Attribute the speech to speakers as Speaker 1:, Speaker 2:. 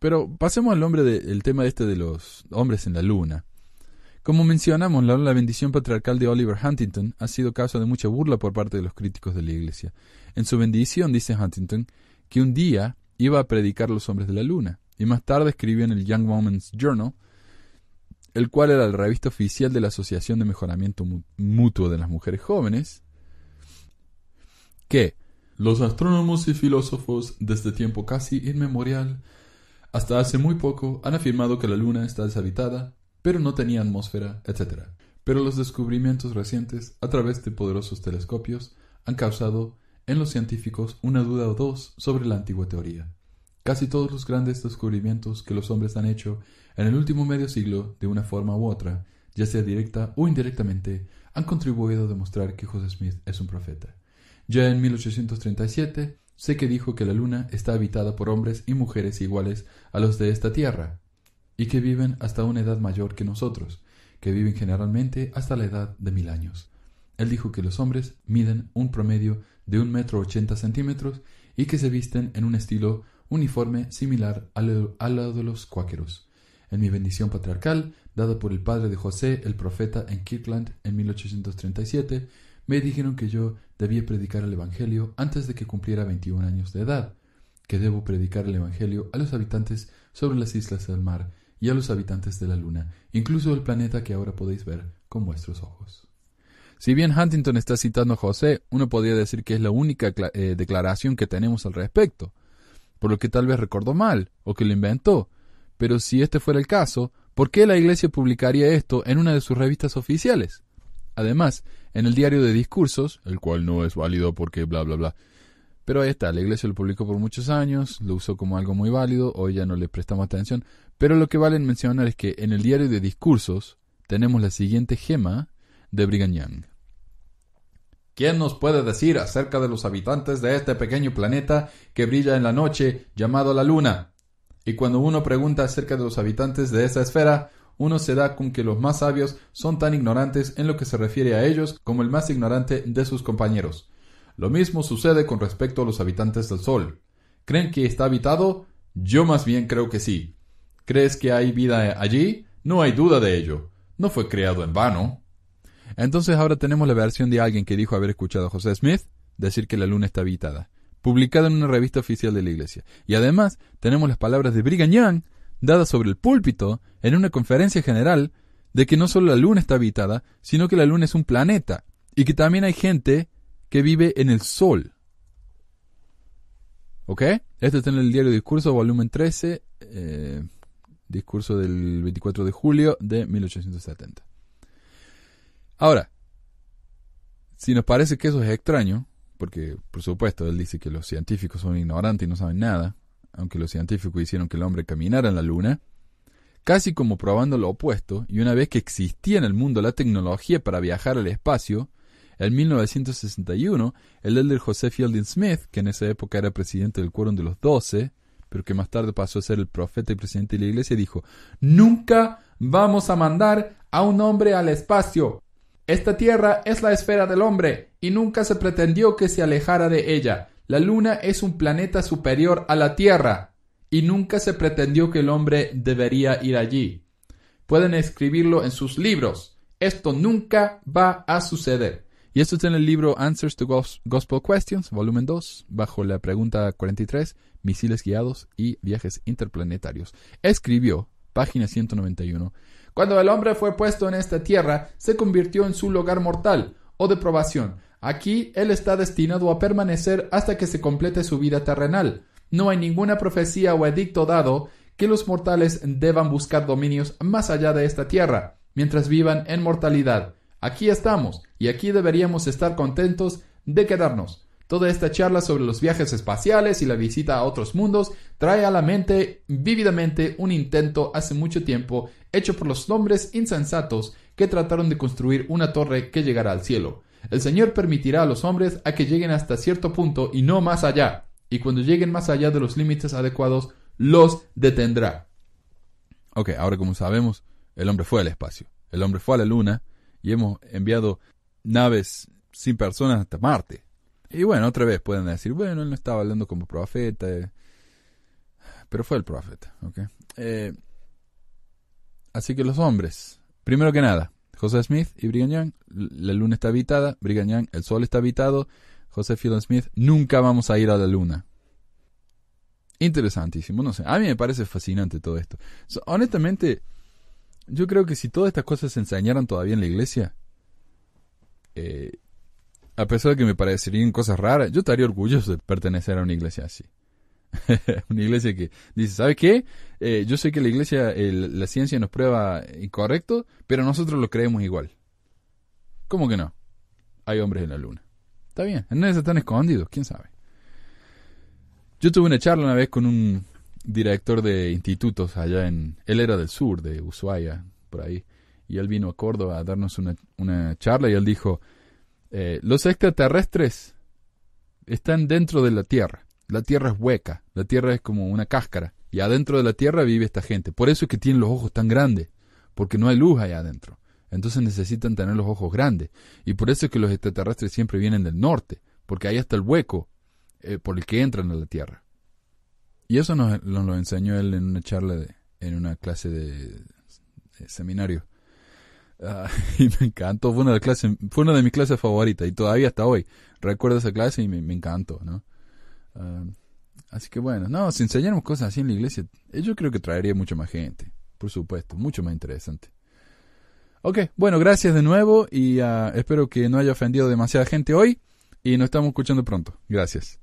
Speaker 1: Pero pasemos al hombre del de, tema este de los hombres en la luna. Como mencionamos, la, bendición patriarcal de Oliver Huntington ha sido causa de mucha burla por parte de los críticos de la Iglesia. En su bendición dice Huntington que un día iba a predicar los hombres de la luna, y más tarde escribió en el Young Woman's Journal, el cual era la revista oficial de la Asociación de Mejoramiento Mutuo de las Mujeres Jóvenes, que los astrónomos y filósofos desde tiempo casi inmemorial hasta hace muy poco han afirmado que la Luna está deshabitada, pero no tenía atmósfera, etc. Pero los descubrimientos recientes a través de poderosos telescopios han causado en los científicos una duda o dos sobre la antigua teoría. Casi todos los grandes descubrimientos que los hombres han hecho en el último medio siglo, de una forma u otra, ya sea directa o indirectamente, han contribuido a demostrar que José Smith es un profeta. Ya en 1837, Sé que dijo que la luna está habitada por hombres y mujeres iguales a los de esta tierra, y que viven hasta una edad mayor que nosotros, que viven generalmente hasta la edad de mil años. Él dijo que los hombres miden un promedio de un metro ochenta centímetros y que se visten en un estilo uniforme similar al, al de los cuáqueros. En mi bendición patriarcal, dada por el padre de José el profeta en Kirkland en 1837, me dijeron que yo debía predicar el Evangelio antes de que cumpliera 21 años de edad, que debo predicar el Evangelio a los habitantes sobre las islas del mar y a los habitantes de la luna, incluso el planeta que ahora podéis ver con vuestros ojos. Si bien Huntington está citando a José, uno podría decir que es la única eh, declaración que tenemos al respecto, por lo que tal vez recordó mal o que lo inventó. Pero si este fuera el caso, ¿por qué la Iglesia publicaría esto en una de sus revistas oficiales? Además, en el diario de discursos, el cual no es válido porque bla, bla, bla. Pero ahí está, la iglesia lo publicó por muchos años, lo usó como algo muy válido, hoy ya no le prestamos atención. Pero lo que vale mencionar es que en el diario de discursos tenemos la siguiente gema de Brigham Young. ¿Quién nos puede decir acerca de los habitantes de este pequeño planeta que brilla en la noche llamado la Luna? Y cuando uno pregunta acerca de los habitantes de esa esfera, uno se da con que los más sabios son tan ignorantes en lo que se refiere a ellos como el más ignorante de sus compañeros. Lo mismo sucede con respecto a los habitantes del Sol. ¿Creen que está habitado? Yo más bien creo que sí. ¿Crees que hay vida allí? No hay duda de ello. No fue creado en vano. Entonces ahora tenemos la versión de alguien que dijo haber escuchado a José Smith decir que la luna está habitada, publicada en una revista oficial de la Iglesia. Y además tenemos las palabras de Brigham Young, dada sobre el púlpito en una conferencia general de que no solo la luna está habitada, sino que la luna es un planeta y que también hay gente que vive en el sol. ¿Ok? Esto está en el diario Discurso, volumen 13, eh, discurso del 24 de julio de 1870. Ahora, si nos parece que eso es extraño, porque por supuesto él dice que los científicos son ignorantes y no saben nada, aunque los científicos hicieron que el hombre caminara en la Luna, casi como probando lo opuesto, y una vez que existía en el mundo la tecnología para viajar al espacio, en 1961, el elder José Fielding Smith, que en esa época era presidente del Quórum de los Doce, pero que más tarde pasó a ser el profeta y presidente de la iglesia, dijo, Nunca vamos a mandar a un hombre al espacio. Esta tierra es la esfera del hombre, y nunca se pretendió que se alejara de ella. La Luna es un planeta superior a la Tierra y nunca se pretendió que el hombre debería ir allí. Pueden escribirlo en sus libros. Esto nunca va a suceder. Y esto está en el libro Answers to Gospel Questions, volumen 2, bajo la pregunta 43, misiles guiados y viajes interplanetarios. Escribió, página 191, cuando el hombre fue puesto en esta tierra, se convirtió en su lugar mortal o de probación Aquí él está destinado a permanecer hasta que se complete su vida terrenal. No hay ninguna profecía o edicto dado que los mortales deban buscar dominios más allá de esta tierra, mientras vivan en mortalidad. Aquí estamos, y aquí deberíamos estar contentos de quedarnos. Toda esta charla sobre los viajes espaciales y la visita a otros mundos trae a la mente vívidamente un intento hace mucho tiempo hecho por los hombres insensatos que trataron de construir una torre que llegara al cielo. El Señor permitirá a los hombres a que lleguen hasta cierto punto y no más allá, y cuando lleguen más allá de los límites adecuados, los detendrá. Ok, ahora como sabemos, el hombre fue al espacio, el hombre fue a la luna, y hemos enviado naves sin personas hasta Marte. Y bueno, otra vez pueden decir, bueno, él no estaba hablando como profeta, eh, pero fue el profeta, ¿ok? Eh, así que los hombres, primero que nada, José Smith y Brigham la luna está habitada, Brigham Young, el sol está habitado, José Field Smith, nunca vamos a ir a la luna. Interesantísimo, no sé, a mí me parece fascinante todo esto. honestamente, yo creo que si todas estas cosas se enseñaran todavía en la iglesia, eh, a pesar de que me parecerían cosas raras, yo estaría orgulloso de pertenecer a una iglesia así. una iglesia que dice, ¿sabe qué? Eh, yo sé que la iglesia, la ciencia nos prueba incorrecto, pero nosotros lo creemos igual. ¿Cómo que no? Hay hombres en la luna. Está bien, no están escondidos, quién sabe. Yo tuve una charla una vez con un director de institutos allá en... Él era del sur, de Ushuaia, por ahí. Y él vino a Córdoba a darnos una, charla y él dijo, eh, los extraterrestres están dentro de la Tierra la tierra es hueca, la tierra es como una cáscara, y adentro de la tierra vive esta gente. Por eso es que tienen los ojos tan grandes, porque no hay luz allá adentro. Entonces necesitan tener los ojos grandes. Y por eso es que los extraterrestres siempre vienen del norte, porque ahí está el hueco eh, por el que entran a la tierra. Y eso nos, lo enseñó él en una charla, de, en una clase de, seminario. Ah, y me encantó, fue una, de clase, fue una de mis clases favoritas y todavía hasta hoy recuerdo esa clase y me, me encantó, ¿no? Ah, así que bueno, no, si enseñáramos cosas así en la iglesia, eh, yo creo que traería mucho más gente, por supuesto, mucho más interesante. Ok, bueno, gracias de nuevo y ah, espero que no haya ofendido demasiada gente hoy y nos estamos escuchando pronto. Gracias.